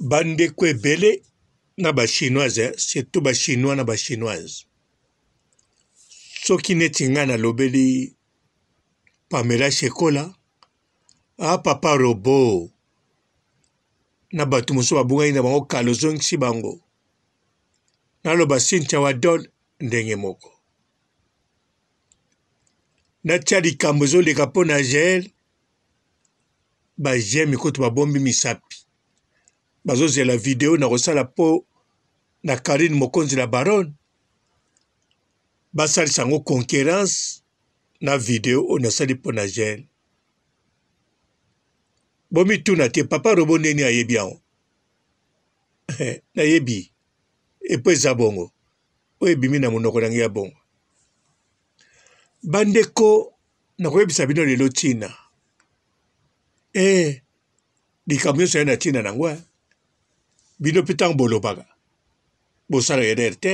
bandeko ebele na bachinoise surtout bachinois na bachinoise soki neti ngai nalobeli pamela shekola a ah, papa robo na bato mosusu babungaki na bango kala ozongisi bango naloba cynthia wadol ndenge moko natya likambo ezoleka mpo na gel bagemi kutu babombi misapi bazozela video na kosala mpo na karine mokonzi na barone basalisa yango concurrence na video oyo nasali mpo na gele bomituna te papa robo ndeni ayebi yango nayebi epo eza bongo oyo ebimi na monoko nange ya bongo bandeko nakoyebisa bino lelo ntina e eh, likambo nyonso ya na ntina nango eh? bino mpe ntango bolobaka bosalaka erreur te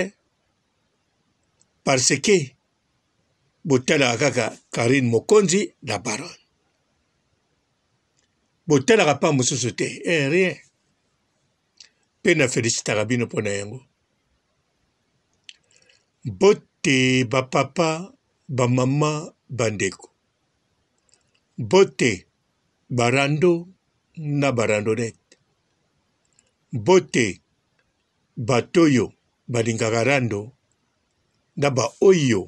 parce que botalaka kaka karine mokonzi la baronne botalaka mpa mosusu te e rien mpe na felisitaka bino mpo na yango bote bapapa bamama bandeko bote barando na barandonete bote bato oyo balingaka rando na baoyo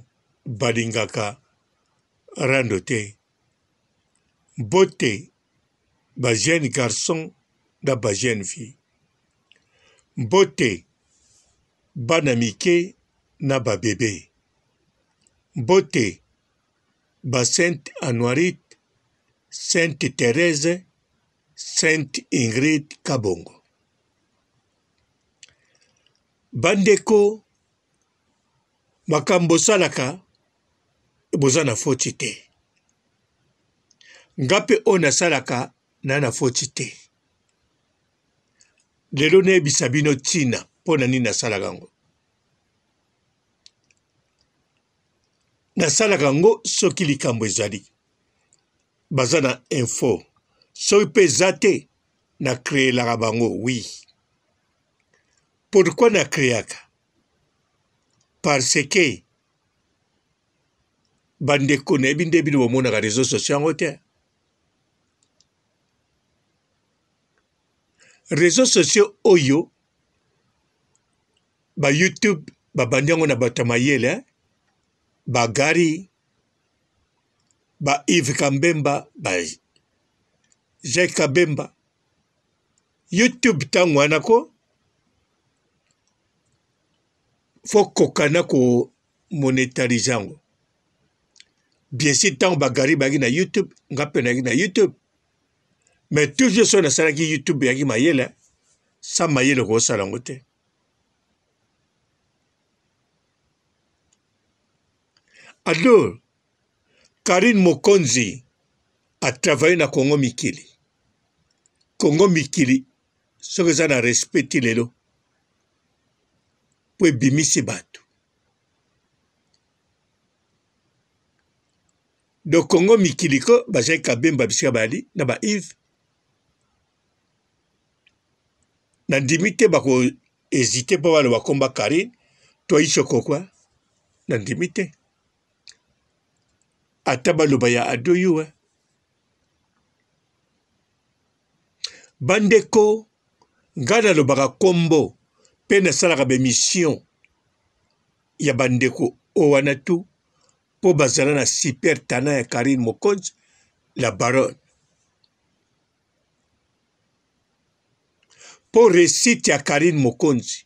balingaka rando te bote bajeune garçon na bajeune fille mbote bana mike na babebe mbote ba sainte anoirite sainte therese sainte ingrid kabongo bandeko makambo osalaka boza na foti te nga mpe oyo nasalaka na na foti te lelo nayebisa bino ntina mpo na nini nasalaka yango nasalaka yango soki likambo ezali baza na info soki mpe eza te nakreelaka bango wi oui. Pourquoi na kriaka parce que bandeko nayebi nde bino bomonaka réseau sociaux yango te réseau sociaux oyo bayoutube babandi yango na bato ya mayele bagari ba ive kambemba ba jai kabemba youtube ntango wana ko fo kokana komonetarize yango bien si ntango bagari bayaki na youtube nga mpe nayaki na youtube mais toujours so nasalaki youtube yaki mayele sa mayele koosala yango te alors karine mokonzi atravaille na kongo mikili kongo mikili soki eza na respect ti lelo mpo ebimisi bato do kongo mikiliko bazalaki kabemba bisika bali na ba ive nandimi te bakohezite mpo baloba komba karine to isokokwa nandimi te ata baloba ya adoyuwa bandeko ngai nalobaka kombo mpe nasalaka bemission ya bandeko oyo wana tu mpo bazala na super tana ya karine mokonzi la baronne mpo resite ya karine mokonzi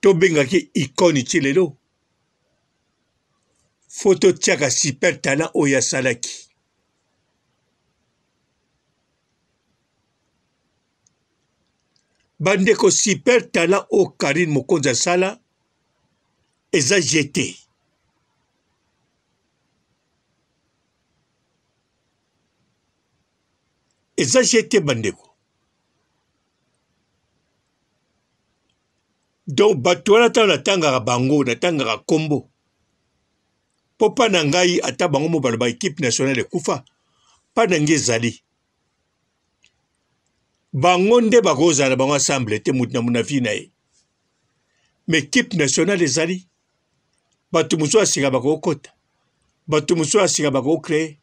tobengaki ikoni ti lelo fo totiaka super tana oyo asalaki bandeko super talent oyo karine mokonzi asala eza jete eza jete bandeko donc bato wana ntango natangaka bango natangaka nkombo mpo mpa na ngai ata bango mo baloba ekipe nationale ekufa mpa na ngai ezali bango nde bakozala bango ensemble te motu na monafi na ye ma équipe nationale ezali bato mosusu asika bakokota bato mosusu asika bakocree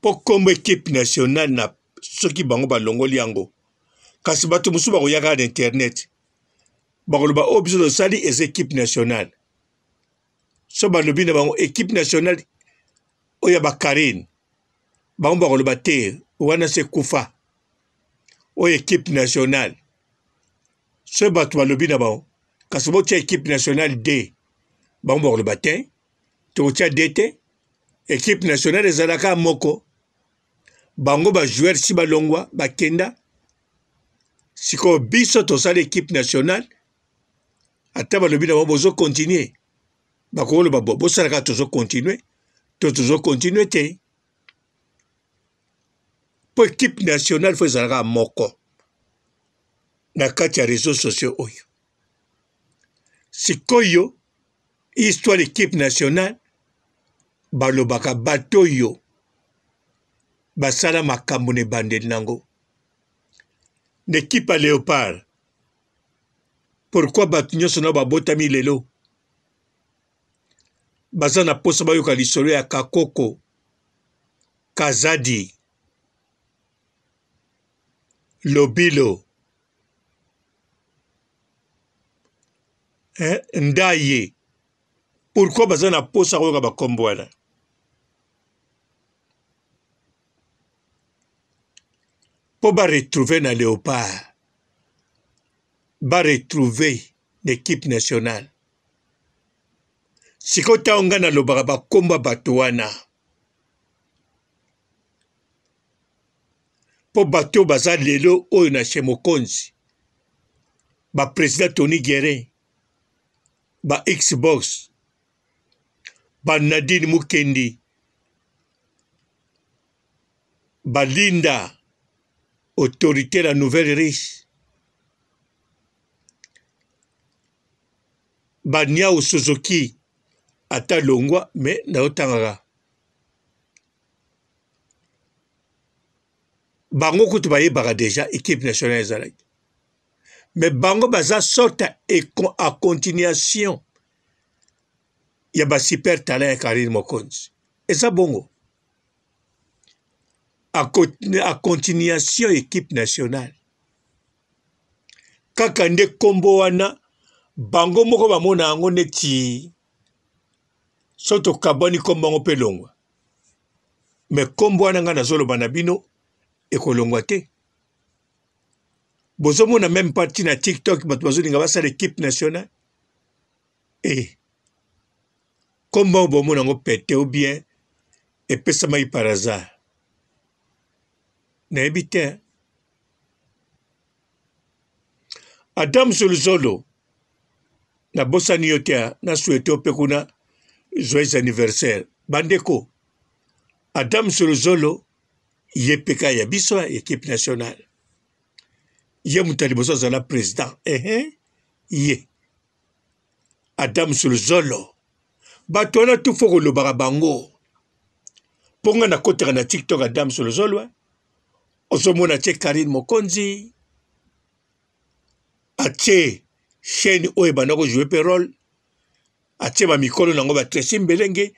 mpo kombo équipe nationale na soki bango balongoli yango kasi bato mosusu bakoya kaka na internet bakoloba oyo biso tosali eza équipe nationale so balobi na bango équipe nationale oyo ya bakarine bango bakoloba te wana se kufa oyo ekipe nationale so bato balobi na bango kasi botia ekipe nationale d bango bakoloba te tokotia d te ekipe nationale ezalaka moko bango bajoueur si balongwa bakenda sikoyo biso tosala ekipe nationale ata balobi na bango bozokontinue bakoloba bosalaka tozokontinue to tozokontinue te mpo ekipe nationale fo ezalaka moko na kati ya réseau sociaux oyo sikoyo histoire ekipe nationale balobaka bato oyo basala makambo na ebandeli nango na ekipe ya léopard pourkui bato nyonso nao babotami lelo baza na posa bayoka lisolo ya kakoko kazadi lobilo eh, nda ye pourkui baza na posa koyoka bakombo wana mpo baretrouve na léopard baretrouve na équipe nationale sikoyo ntango ngai nalobaka bakombo ya bato wana mpo bato baza lelo oyo na che mokonzi bapresident tony guerin baxbox banadine mukendi balinda autorité la nouvelle riche baniao suzuki ata longwa me naotangaka bango kutu bayebaka deja équipe nationale ezalaki me bango baza sorte a continuation ya basuper talent ya karine mokonzi eza bongo a continuation équipe nationale kaka nde nkombo wana bango moko bamona yango neti so tokabwani nkombo yango mpe longwa me nkombo wana ngai nazoloba na bino ekolongwa te bozomona même pas ntina tiktok bato bazolinga basala équipe nationale e komba oyo bomona yango pete ou bien epesamaki par hasard nayebi te ata mosulu zolo nabosani yo te nasuete mpe kuna joyeux anniversaire bandeko ata mosulu zolo yepk ya biso ekipe nationale ye moto ya liboso azala président ehe ye adamu suluzolo bato wana tu fo kolobaka bango mpo nga nakotaka na tiktok adamu suluzolo eh. ozomona tie karine mokonzi atie chaine oyo ebanda kojoue mpe role atie bamikolo na yango batresi mbelenge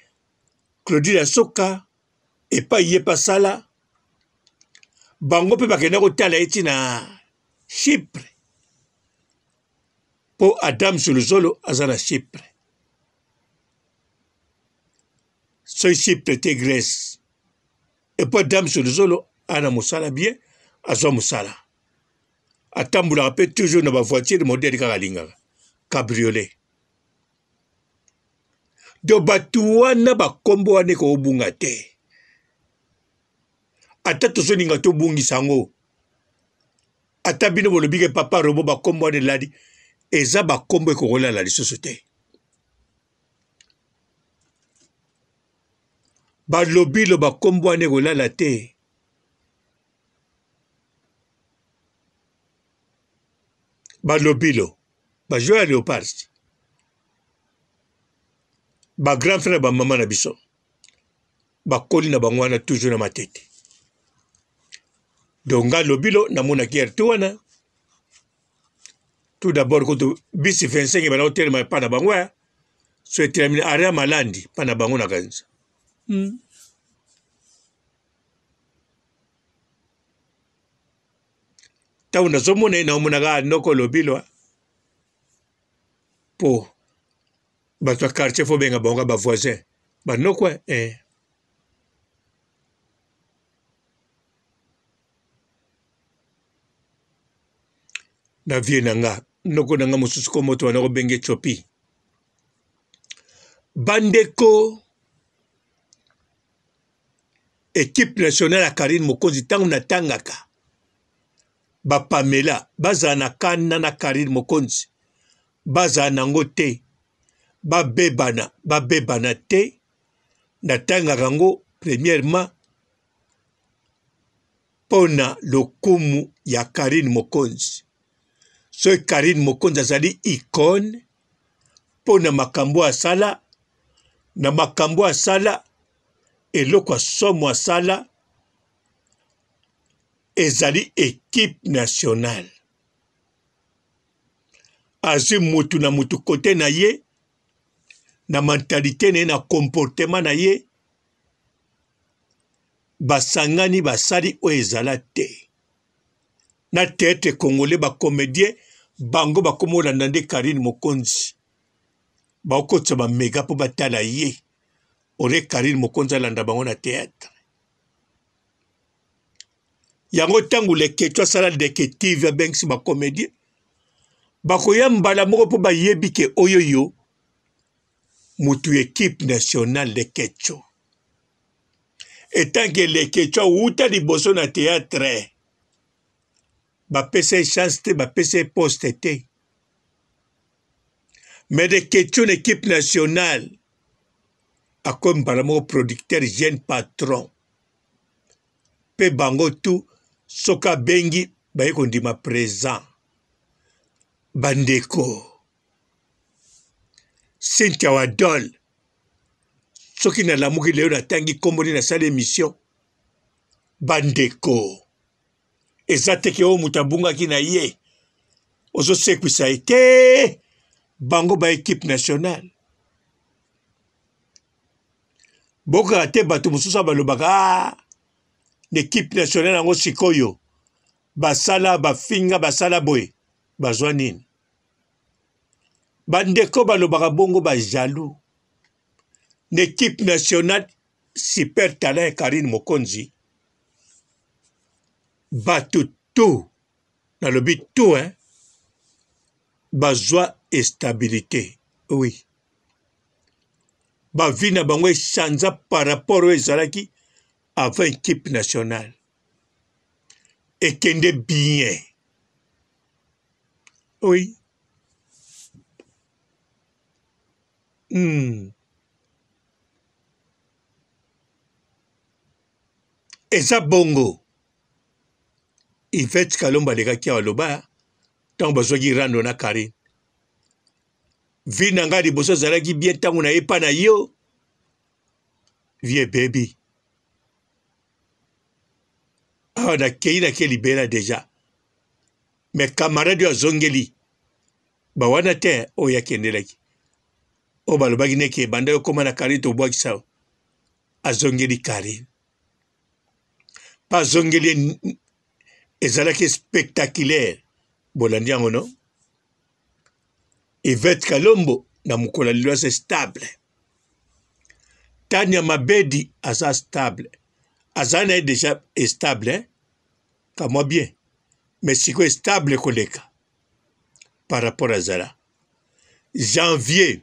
claudine asoka epai ye pasala bango mpe bakende kotala ye ntina chypre mpo adam solosolo aza na chypre soki chypre te grèce epo adam solosolo aa na mosala bien azwa mosala atambolaka mpe toujours na bavoitire modele kaka alingaka cabriolet do bato wana bakombo wana ekobunga te ata tozoninga tobungisa yango ata bino bolobi ke papa robo bakombo wana elali eza bakombo ekokolala lisusu te balobi lo bakombo wana ekolala te balobi lo bajour ya léopard bagrand frère bamama na biso bakoli na bango wana toujours na matete donc ngalobi lo namonaki erte wana tout d'abord koto bisi 25 bana kotelema epa na bango ya eh. so etelemini aria malandi mpa na bango na kanisa mm. ntango nazomona ye naomonaka anoko olobi lo eh. po bato ya quartier fo benga bango bavoisin banoko eh. eh. na vie na nga ndoko na nga mosusu kombo to wana kobenge chopi bandeko ekipe nationale ya karine mokonzi ntango natangaka bapamela bazala na kana na karine mokonzi bazala nango te babebana babebana te natangaka yango premièrement mpo na lokumu ya karine mokonzi soki karine mokonzi azali ikone mpo na makambo asala na makambo asala eloko asomo asala ezali ekipe nationale azwi mutu na mutu kote na ye na mentalité na ye na comportement na ye basangani basali oyo ezala te na teatre congolais bacomédien bango bakomolanda nde karine mokonzi bakokotisa bamega mpo batala ye ore karine mokonzi alanda bango na teatre yango ntango leketu asala detektive abengisi bacomédien bakoya mbala moko mpo bayebi ke oyo yo motu ekipe nationale de kecho etanke lekecho awuta liboso na teatre bapesa ye chance te bapesa ye poste te mais de questionne équipe nationale akomi mbala moko producteur jeune patron mpe bango tu soki abengi baye kondima présent bandeko cynthia wadol soki nalamuki lelo natangi nkombo nde nasala émission bandeko eza teke oyo moto abungaki na ye ozosekwisa ye te bango baekipe nationale bokaka te bato mosusu balobaka ah, l'équipe nationale yango sikoyo basala bafinga basala boye bazwa nini bandeko balobaka bongo bajalu l'équipe nationale super talent karine mokonzi bato to nalobi to hein, bazwa estabilité oui bavi na bango esanza par rapport oyo ezalaki avant équipe nationale ekende bien oui mm. eza bongo yvete kalombo alekaki awa aloba ntango bazwaki rando na karine vi na ngai liboso azalaki bien ntango na ye mpa na yo vi ebebi awa nakei nake libela deja me kamarade oyo azongeli bawana te oyo akendelaki oyo balobaki neke ebanda yokóma na karine tobwakisa azongeli karine mpa azongeli ezalaki spectaculaire bolandi yango no ivete kalombo na mokolo ya lelo aza stable tania mabedi aza stable aza na ye deja estable eh? kamwa bien me sikoyo e stable koleka par rapport azala janvier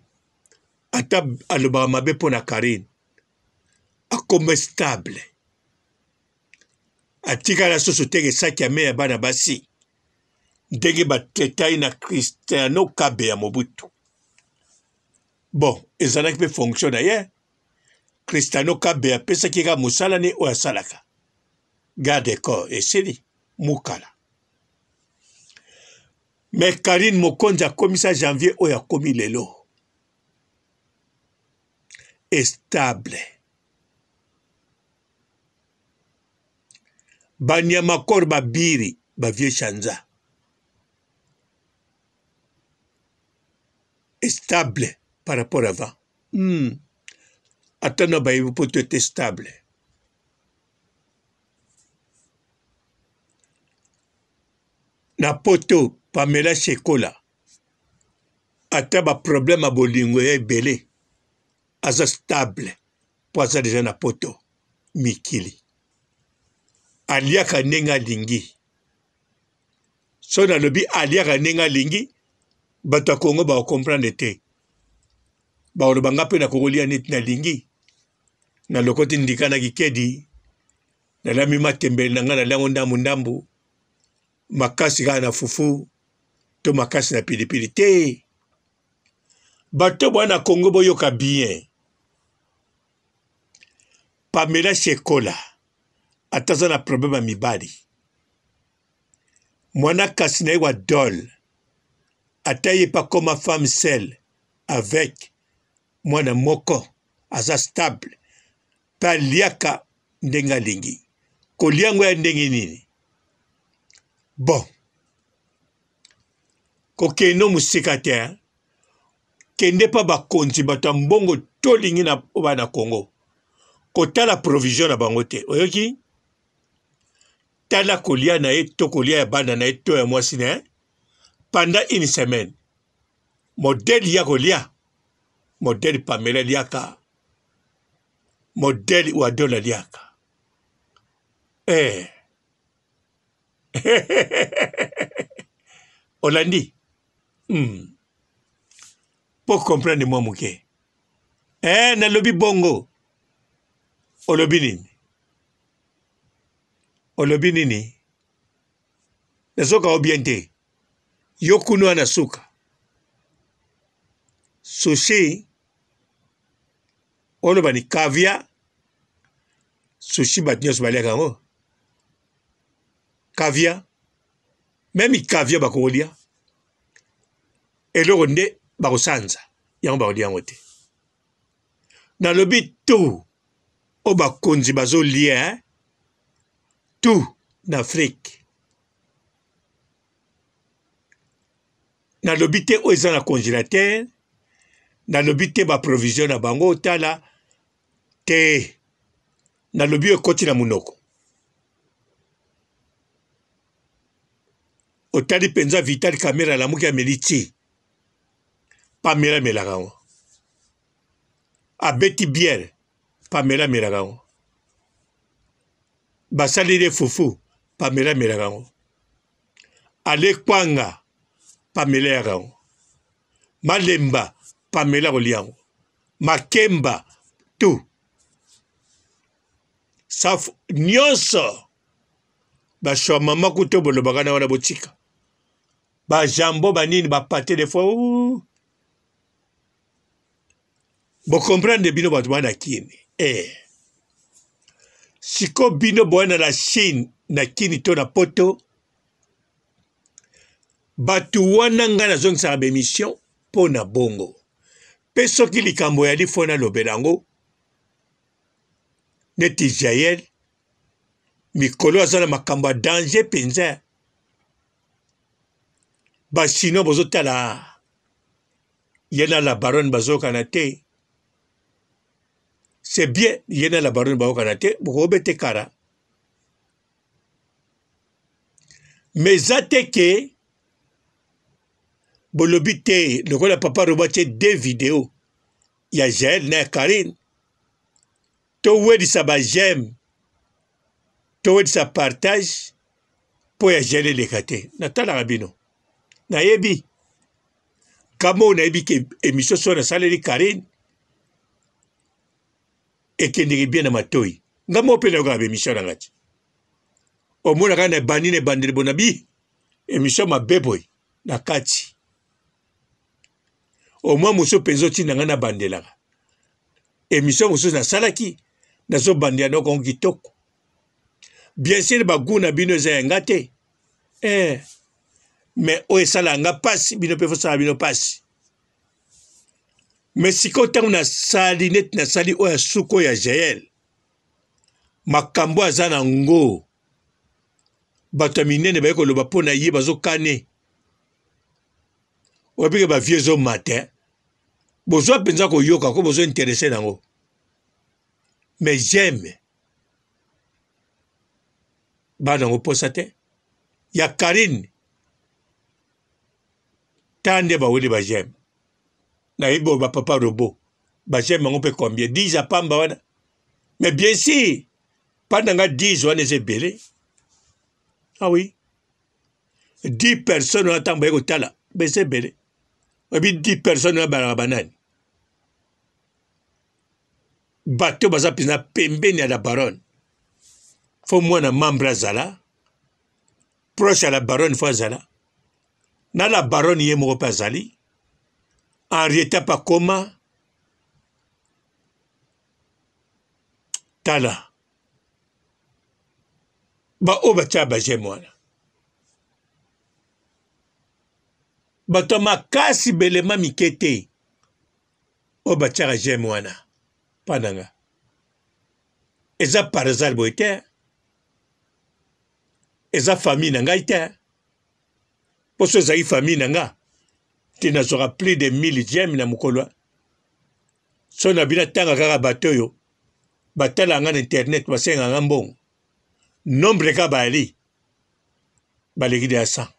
ata alobaka mabe mpo na karine akoma stable atikala so sotekisa kyame ya bana basi ndenge batetaki na cristiano kabe ya mobutu bon ezalaki mpe fonction na ye cristiano kabe apesaki kaka mosala ne oyo asalaka garde corps esili mokala me karine mokonzi akomisa janvier oyo akomi lelo estable banyamakore babiri bavye shanza stable par rapport à avant mm. atana bayebi mpo to ete stable na poto pamela shekola ata baproblème ya bolingo ya ebele aza stable mpo aza deja na poto mikili aliaka ndenge alingi so nalobi aliaka ndenge alingi bato ya kongo bakokomprendre te bakoloba nga mpe nakokolia neti nalingi nalokoti ndikanaki kedi nalami matembele na nga naliango ndambu ndambu makasi kaka na fufu to makasi na pilipili te bato bwana na kongo boyoka bien pamela shekola ataza na probleme ya mibali mwana kasi na ye wa dole ata ye pa koma femme sel avec mwana moko aza stable mpe aliaka ndenge alingi kolia ngo ya ndenge nini bon kokendo mosika te kende mpa bakonzi bato ya mbongo tolingi na bana kongo kotala provision na bango te oyoki tala kolia na ye to kolia ya bana na ye to ya mwasi na ye pendant une semaine modele ya kolia modele pamela liaka modele wadola liaka eh. olandi mm. po comprendre mwa moke eh, nalobi bongo olobi nini olobi nini nazoka yo bien te yo kuna wana suka sushi oyo bani kavia sushi bato nyonso baliaka yango kavia meme kavia bakokolia eloko nde bakosanza yango bakolia yango te nalobi tu oyo bakonzi bazolia tout d'afrique nalobi te oyo eza na congélateur nalobi te baprovision na bango otala te nalobi oyo ekoti na monoko otali mpenza vital camera alamuki ameli ti pamela amelaka ngo abeti biere pamela amelaka ngo basali ye fufu pamela amelaka yango ale kwanga pamela yaka yango malemba pamela kolia yango makemba tu saf nyonso bashwamama kuto bolobaka na wana botika bajambo banini bapate de fois bocomprendre bino bato bana kini eh. sikoyo bino boyana na chine na kini to na poto bato wana ngai nazongisaka bémission mpo na bongo mpe soki likambo yali fo nalobela yango neti jael mikolo aza na makambo ya danger mpenza bachinois bozotala ye na la baronne bazokana te c'est bien yena la baroni bao kana te mɔgɔ bɛ tɛ kara mais za tɛ ke bolobi te ye lokola papa roba tye de video ya jael na ya karine towedisa bageme towedisa partage mpo ya jael eleka te natalaka bino nayebi nkambo oyo nayebi ke emission so nasaleli karine ekendeki bien na matoi nga mo mpe nayoka na bemission na nga ti omona kaka na ebandi na ebandeli bo na bi emission mabe boye na kati omwa mosusu mpenza otinda nga nabandelaka emission mosusu nasalaki nazobandela nokongo kitoko bien sur bagour na bino eza yanga te eh. me oyo esalaka nga mpasi bino mpe fosala bino mpasi me sikoyo ntango nasali neti nasali oyo ya suki oyo ya jael makambo aza nango bato ya minene baye koloba mpo na ye bazokane oyebike bavie ezomate bozwa mpenza koyoka ko bozwa interese nango me jeme bana yango mposa te ya karine ta nde baweli bajeme nayebi oyo bapapa robo bageme yango mpe combien 10 ya pamba wana mais bien sûr mpanda nga 10 wana eza ebele ah oui 10 personne wana ntango baye kotala beza ebele oyebi 10 personne wana balaka banani bato baza mpenza pembeni ya la baronne fo mwana membre azala proche ya la baronne fo azala na la baronne ye moko mpe azali henri etapa akoma tala baoyo batya baje mwana bato ya makasi belema mike te oyo batyaka geme wana mpa na nga eza parzal boye te eza famille na ngai te mposo ezalaki famille na nga tinazwaka plus de mille jeme na mokolo so na bino atanga kaka bato oyo batalaka nga na internet basengaka nga mbongo nombre kaka bali baleki deya cent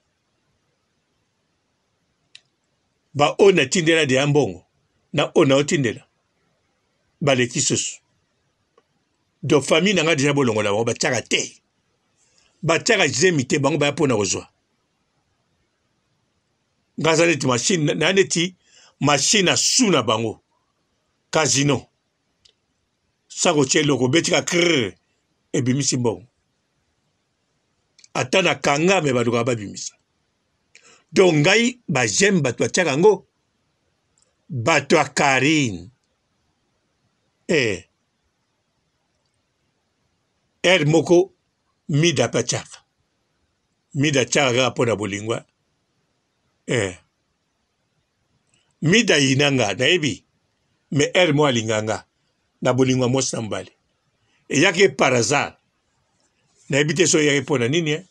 baoyo natindela deya mbongo na oyo naotindela baleki susu donc famille na nga deja bolongola bango batiaka te batiaka zemi te bango baya mpo na kozwa nga aza neti mashine na neti mashine asu na bango casino sango otie eloko obetika krr ebimisi mbongo ata na kanga me balukaka babimisa donc ngai bageme bato batiaka yango bato ya karine e eh. ere moko mida mpe atiaka mida atiaka kaka mpo na bolingwa eh. mida yina nga nayebi me ere mo alinga nga na bolingwa mwasi na mobali eyaki ye par hasard nayebi te so eyaki mpo na nini eh?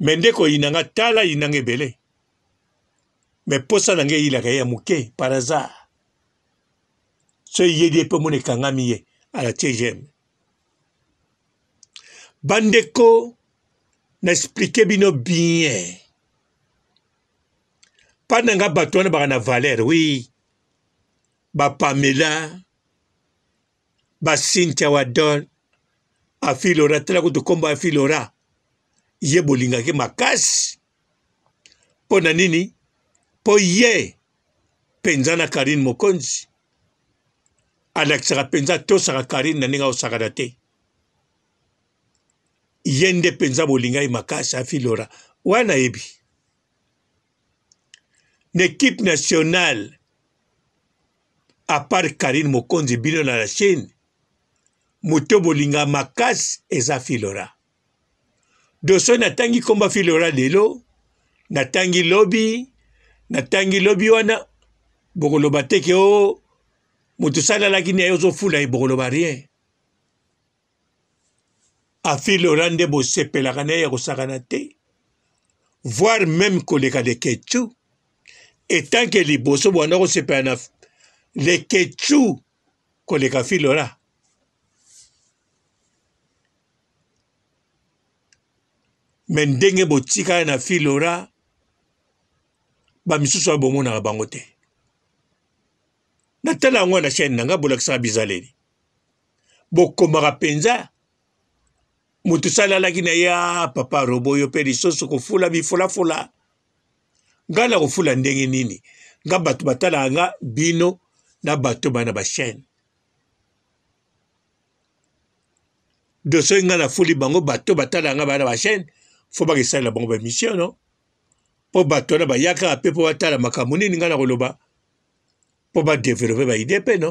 me ndeko yina nga tala yina nga ebele me posa na nga eyilaka ye ya moke par hasard so eyedi ye mpe omona ekangami ye ala tie geme bandeko na explike bino bien mpanda nga bato wana baka na valeur oui bapamela basintia wadon afilora tala kutu kombo afilora ye bolingaki makasi mpo na nini mpo ye mpenza na karine mokonzi alakisaka mpenza tosaka karine na ndenge aosakana te ye nde mpenza bolingai makasi afilora wana yebi l'équipe nationale, à part Karine Mokonzi bino na la Chine, moto bolinga makasi eza filora doso natangi komba filora lelo natangi lobi natangi lobi wana bokoloba teke o oh, moto salalaki na ye ozofula ye eh, bokoloba rien afilora nde bosepelaka na ye ya kosakana te voire meme koleka leketu etanke liboso bwanda kosepela na leke tyu koleka filola me ndenge botikala na filola bamisusu oyo bomonaka bango te natala yango na chaine na ngai bolakisaka bizaleli bokomaka mpenza moto salalaki na ye ah, papa robo yo mpe lisusu kofula bifulafula ngai nakofula ndenge nini nga bato batalaka nga bino na bato bana bashaine de soki nga nafuli bango bato batalaka nga bana bashaine fo bakesalela bango bamission no mpo bato wana baya kaka mpe mpo batala makambo nini nga na koloba mpo badevelope baide mpe no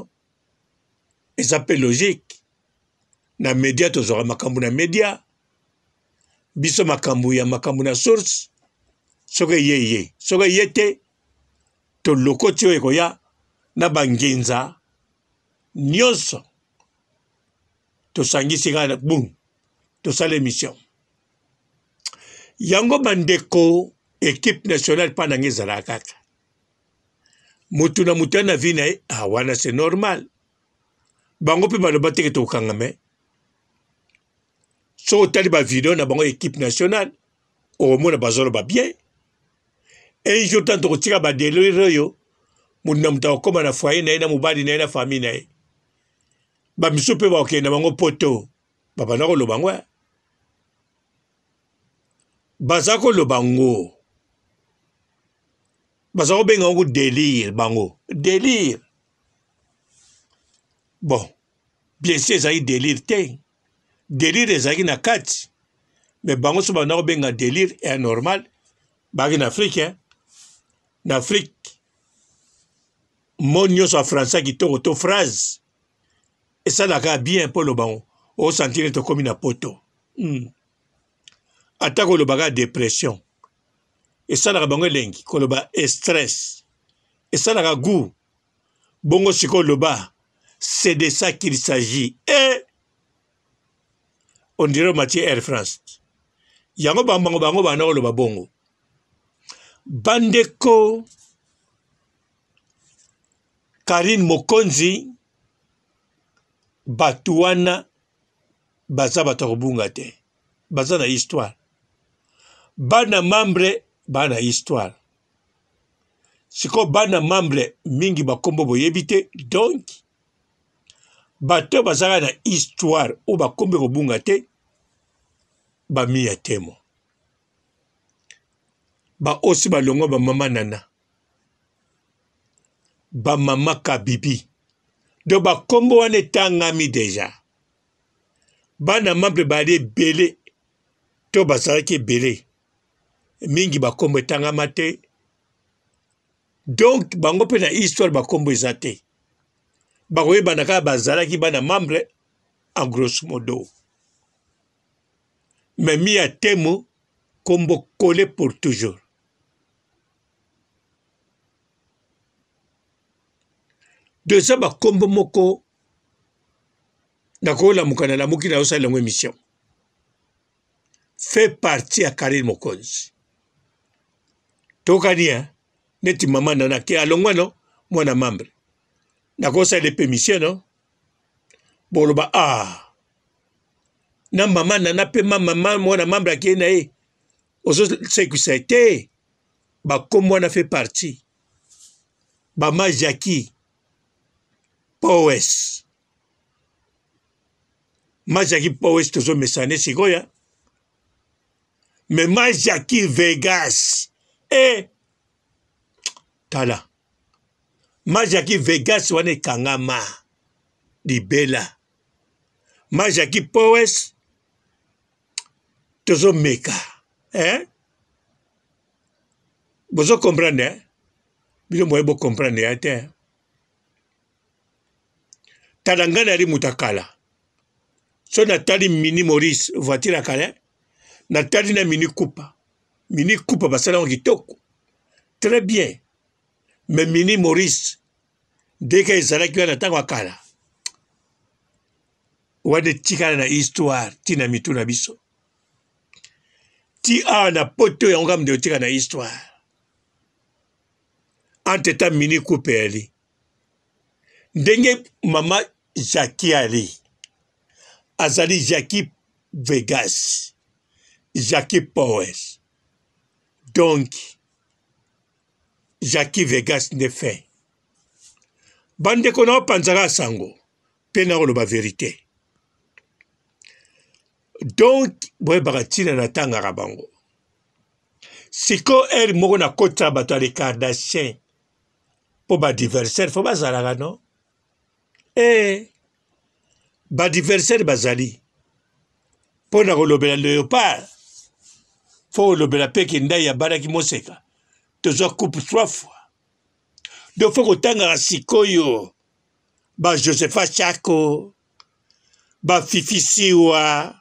eza mpe logique na media tozwaka makambo na media biso makambo ya makambo na source soki eye ye soki eye te tolokoti oyo ekoya na bangenza nyonso tosangisi kaka bum tosala émission yango bandeko ekipe nationale mpa nange ezalaka kaka motu na motu ya na vi na ye awana ah, se normal bango mpe baloba teke tokokanga me soki otali bavideo na bango ekipe nationale omona bazoloba bien un jour tan tokotika badelire oyo mundu na mutu akokóma na foyer na ye na mobali na ye na famille na ye bamisu mpe bakokenda bango poto babanda koloba yango baza koloba yango baza kobenga yango délire bango délire bon bien sûr ezalaki délire te délire ezalaki na kati me bango so banda kobenga délire anormal baki na africain na afrike mbo nyonso ya français kitoko to phrase esalaka bien mpo loba ngo osantire tokómi na poto mm. ata kolobaka dépression esalaka bango elengi koloba estress esalaka gu bongo sikoyo loba c'est de ça qu'il s'agit e on dirait matie air france yango bambango bango bana koloba bongo bandeko karine mokonzi bato wana baza bato ya kobunga te baza na histoire bana membre baa na histoire sikoyo bana membre mingi bakombo boyebi te donc bato oyo bazalaka na histoire oyo bakombi kobunga te bamiya temo baosi balongo bamama nana bamama kabibi do bakombo wana etangami deja bana mample bali ebele to bazalaki ebele mingi bakombo etangama te donk bango mpe na histoire bakombo eza te bakoyebana kaka bazalaki bana mamble en grosso modo me mi ya temo kombo kole pour toujours to eza bakombo moko nakolamuka nalamuki na yo osala yango émission fait partie ya karine mokonzi tokania neti mama na nake alongwa no mwana mambre nakosala epe émission no boloba a ah. na mama nana mpe ma mama mwana mambre akei na ye ozosekisa te bakombo wana fait partie bama jaki powers match yaki powers tozomesane sikoya me match yaki vegas e tala match yaki vegas wana ekangama libela match yaki powers tozomeka eh? bozo comprendre eh? bino boye bocomprendre ya te tala ngai nayali moto akala so natali mini maurice voiture akala natali na mini kupa mini kupa basalango kitoko très bien me mini maurice ndeka ezalaki wana ntango akala wana etikala na histoire ntina mitu na biso ti awa na pote oyo yango kamde otika na histoire entre temps mini coupe eli ndenge mama jaki ali azali jaki vegas jaki powers donc jaki vegas nde fin bandeko na opanzaka sango mpe na koloba verité donk boyebaka ntina natangaka bango siko ere moko nakotisa bato ya lekardacien mpo badiversaire fo bazalaka no e eh, badiversaire bazali mpo na kolobela leopard fo kolobela mpe kendai abalaki moseka tozwa coupe trois fois do fo kotangaka sikoyo bajosepha chako bafifi siwa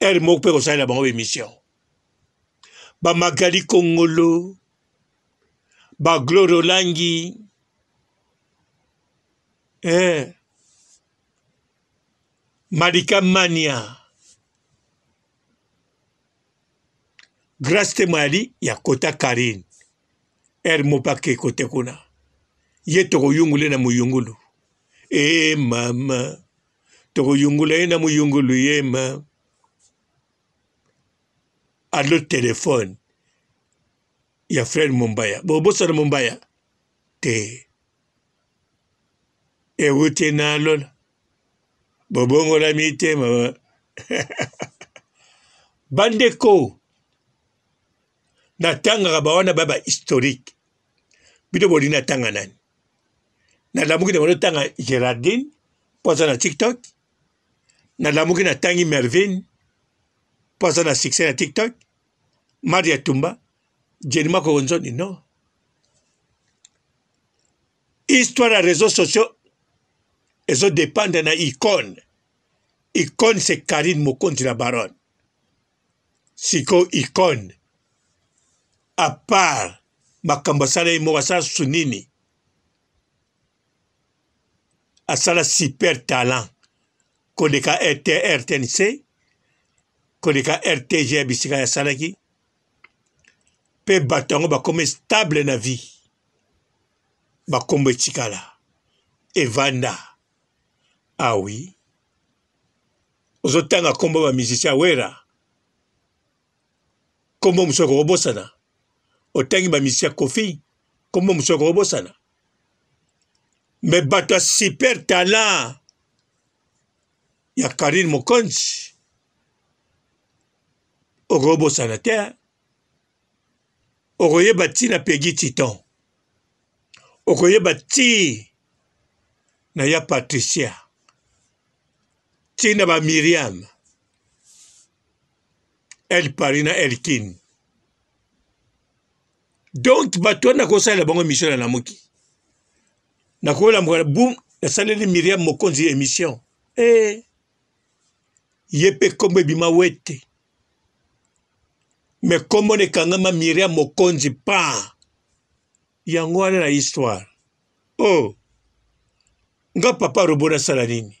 ere moko mpe kosalela bango bémission bamagali kongolo baglore olangi eh malika mania grace te mo yali ya kota karine ere mopake kote kuna ye tokoyungula ye na muyungulu e mama tokoyungula ye na muyungulu ye mama alo telefone ya frere mombaya bobosana mombaya te ewute n'alo na bobongolami mitema bandeko natangaka bawana ba bahistorike bino bolingi natanga nani nalamuki nango natanga gérardine mpo aza na tiktok nalamuki natangi mervine mpo aza na succès na tiktok maria tumba jeni makoko nzoni no histoire ya réseau sociaux ezodependre na icone icone se karine mokonzi na barone sikoyo icone apart makambo asala ye moko asala susu nini asala super talent koleka rt rtnc koleka rtg ya bisika ya asalaki mpe bato yango bakoma stable na vie bakombo etikala evanda awi ah ozotanga kombo bamisicien awera kombo mosusu akokobosana otangi bamisicien kofi kombo mosusu akokobosana me bato ya super talent ya karine mokonzi okobosana te okoyeba ti na pegi titan okoyeba ti na ya patricia tina ba miriam elpari na elkin donc bato wana kosalela bango émission na namoki nakolamoka bum nasaleli miriam mokonzi émission e ye mpe nkombo ebima wete me nkombo na ekangama miriam mokonzi pa yango wana na histoire o oh. nga papa robo nasala nini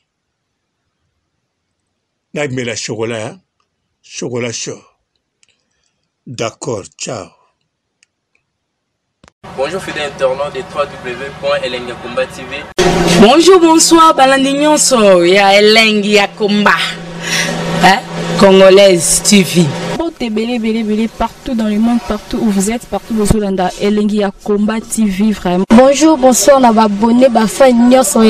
nakumela shokola ya shokola show d'accord ciao Bonjour fidèle internaute de www.elengakomba TV. Bonjour, bonsoir, balandi nyonso ya Elengi ya Komba. Hein? Congolaise TV. êtes belé, belé, belé, partout dans le monde, partout où vous êtes, partout où vous êtes. Elengi a combat TV vraiment. Bonjour, bonsoir, on a abonné, Bafagnos, on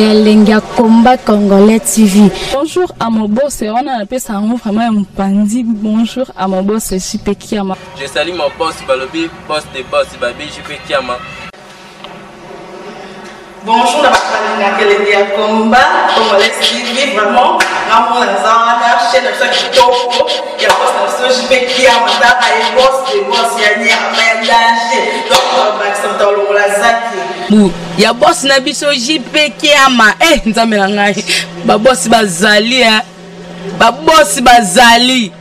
a combat congolais TV. Bonjour à mon boss, on a appelé ça vraiment un pandi. Bonjour à mon boss, Jipe Kiama. Je salue mon boss, Balobi, boss de boss, Babi, Jipe Kiama. bonjour na bato balinga kelenge ya komba congolais tv vraiment ngamona eza wana chaine na biso ya kitoko ya bos na biso jp kia mataka ye bos de bos ya nyerama ya dage donc bakisa moto balongola zaki ya bosi na biso jp kiama e eh, nzambe na ngai babosi bazali e eh. babosi bazali e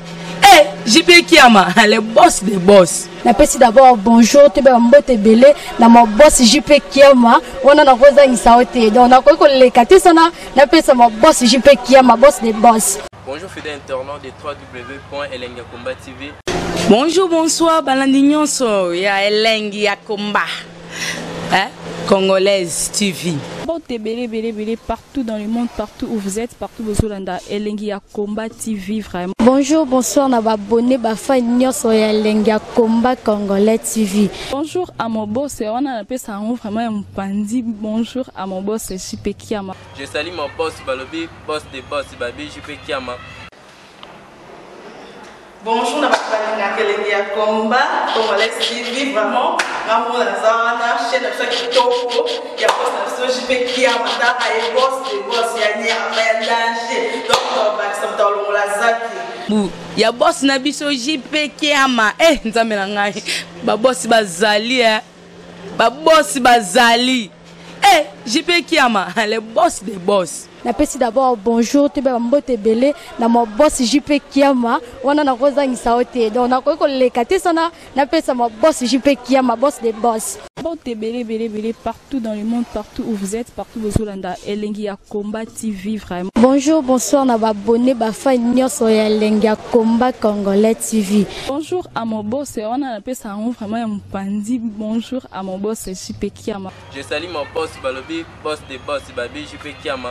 eh, jp kiama le boss de boss napesi d'abord bonjour toyeba bambote ebele na mabosi jp kiama wana nakozangisa yo te donc nakoki koleka te sana napesa mabosi jp kiama bosi de bosi bonjour fidèle internaute de 3w elengi komba tv bonjour bonsoir balandi nyonso ya elengi ya komba eh? Congolaise TV. partout dans le monde, partout où vous êtes, partout où vous êtes, Elengi Combat TV vraiment. Bonjour, bonsoir, on a abonné à Elengi Combat Congolais TV. Bonjour à mon boss, on a appelé ça vraiment un pandi. Bonjour à mon boss, Jipé Kiama. Je salue mon boss, Balobi, boss de boss, Babi Jipé Kiama. bonjour na bato balinga kelenge ya komba congolais tv vraiment ngamona aza wana chaine na biso kitoko ya bos na biso jp kia mataka ye bos de bos ya nyama ya danger donc bakisa moto alongola zaki ya bosi na biso jp kiama e eh, nzambe na ngai babosi bazali e eh. babosi bazali e eh, jp kiama le bos de bos napesi d'abord bonjour toyeba bambote ebele na mabosi ju mpe kiama wana nakozangisa yo te donc nakoki koleka te sana napesa mabosi ju mpe kiama bosi de bosi bote ebele ebele ebele partout dans le monde partout où vous êtes partout bozolanda elengi ya combat tv vraiment bonjour bonsoir na babone bafani nyonso ya elengi ya combat congolais tv bonjour à mobose wana napesa yango vraiment ya mopanzi bonjour à mobose ju mpe kiama je sali mobose balobi bos de bos babi ju mpe kiama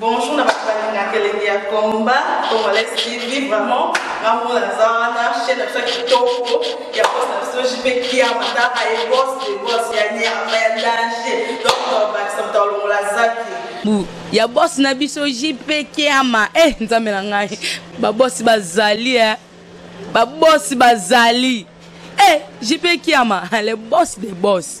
bonjour na bato balinga kelenge ya komba congolais tv vraiment ngamona naza wana chaine na biso ya kitoko ya bos na biso jipe kiama ntaka ye bos de bos ya nyama ya danger donc bakisa moto alongola zaki ya bosi na biso jipe kiama e eh, nzambe na ngai babosi bazali e eh, babosi bazali e jipe kiama le bos de bos